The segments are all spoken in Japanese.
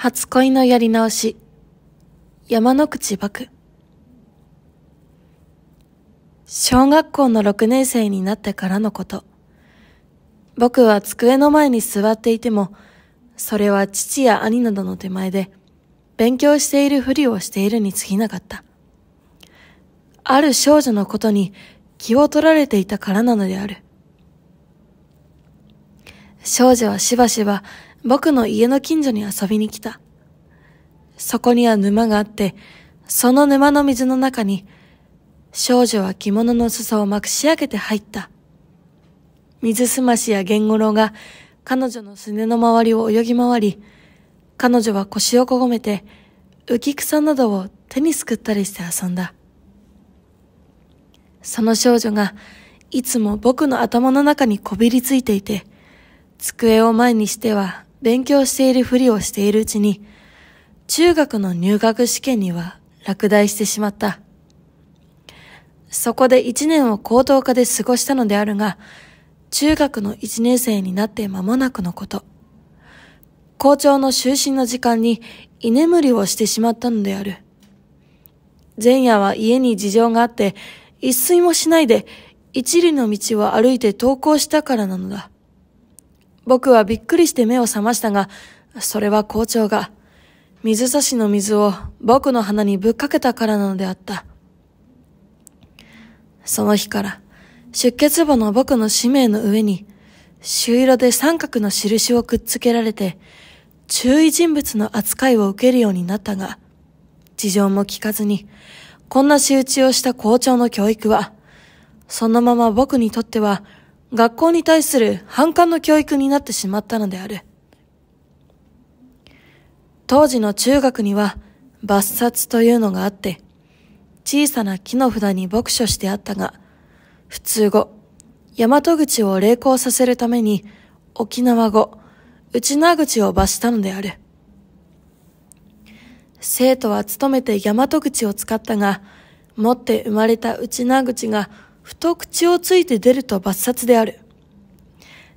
初恋のやり直し、山の口爆。小学校の6年生になってからのこと。僕は机の前に座っていても、それは父や兄などの手前で、勉強しているふりをしているに過ぎなかった。ある少女のことに気を取られていたからなのである。少女はしばしば僕の家の近所に遊びに来た。そこには沼があって、その沼の水の中に、少女は着物の裾をまくし上げて入った。水すましやゲンゴロウが彼女のすねの周りを泳ぎ回り、彼女は腰をこごめて、浮草などを手にすくったりして遊んだ。その少女が、いつも僕の頭の中にこびりついていて、机を前にしては勉強しているふりをしているうちに、中学の入学試験には落第してしまった。そこで一年を高等科で過ごしたのであるが、中学の一年生になって間もなくのこと。校長の就寝の時間に居眠りをしてしまったのである。前夜は家に事情があって、一睡もしないで、一里の道を歩いて登校したからなのだ。僕はびっくりして目を覚ましたが、それは校長が、水差しの水を僕の鼻にぶっかけたからなのであった。その日から、出血簿の僕の使命の上に、朱色で三角の印をくっつけられて、注意人物の扱いを受けるようになったが、事情も聞かずに、こんな仕打ちをした校長の教育は、そのまま僕にとっては学校に対する反感の教育になってしまったのである。当時の中学には罰殺というのがあって、小さな木の札に牧書してあったが、普通語、大和口を励行させるために沖縄語、内縄口を罰したのである。生徒は勤めて大和口を使ったが、持って生まれた内縄口が太と口をついて出ると罰殺である。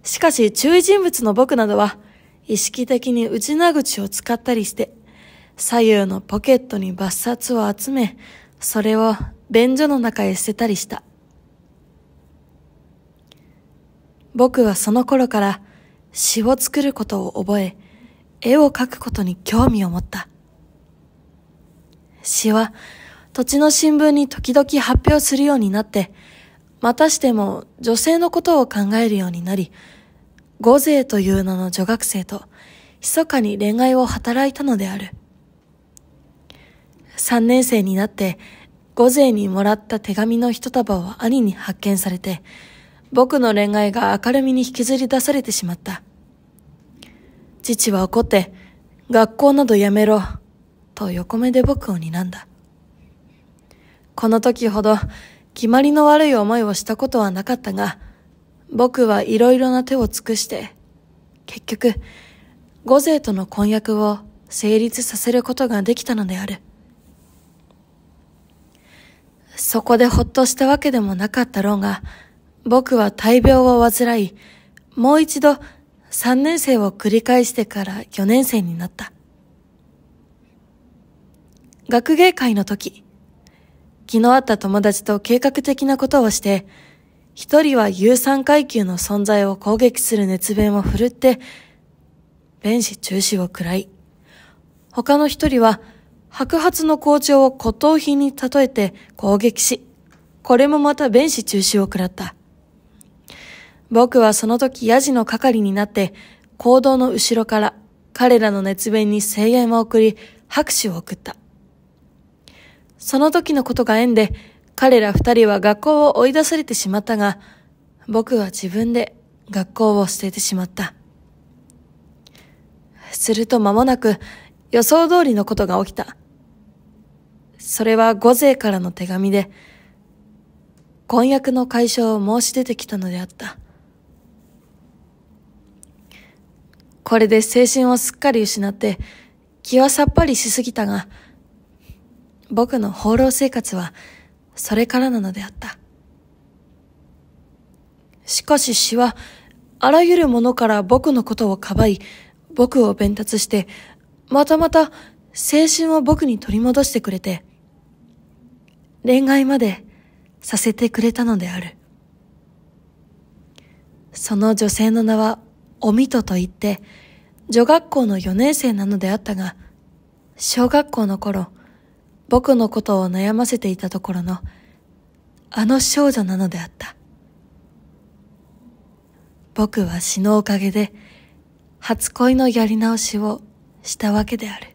しかし注意人物の僕などは、意識的に内な口を使ったりして、左右のポケットに罰殺を集め、それを便所の中へ捨てたりした。僕はその頃から詩を作ることを覚え、絵を描くことに興味を持った。詩は土地の新聞に時々発表するようになって、またしても女性のことを考えるようになり、五勢という名の女学生と、密かに恋愛を働いたのである。三年生になって、五勢にもらった手紙の一束を兄に発見されて、僕の恋愛が明るみに引きずり出されてしまった。父は怒って、学校などやめろ、と横目で僕を睨んだ。この時ほど決まりの悪い思いをしたことはなかったが、僕はいろいろな手を尽くして、結局、五勢との婚約を成立させることができたのである。そこでほっとしたわけでもなかったろうが、僕は大病を患い、もう一度三年生を繰り返してから四年生になった。学芸会の時、昨日会った友達と計画的なことをして、一人は有酸階級の存在を攻撃する熱弁を振るって、弁士中止を喰らい、他の一人は白髪の校長を骨董品に例えて攻撃し、これもまた弁士中止を喰らった。僕はその時ヤジの係になって、行動の後ろから彼らの熱弁に声援を送り、拍手を送った。その時のことが縁で、彼ら二人は学校を追い出されてしまったが、僕は自分で学校を捨ててしまった。すると間もなく予想通りのことが起きた。それは五前からの手紙で、婚約の解消を申し出てきたのであった。これで精神をすっかり失って、気はさっぱりしすぎたが、僕の放浪生活はそれからなのであった。しかし詩は、あらゆるものから僕のことをかばい、僕を弁達して、またまた青春を僕に取り戻してくれて、恋愛までさせてくれたのである。その女性の名は、おみとと言って、女学校の4年生なのであったが、小学校の頃、僕のことを悩ませていたところの、あの少女なのであった。僕は死のおかげで、初恋のやり直しをしたわけである。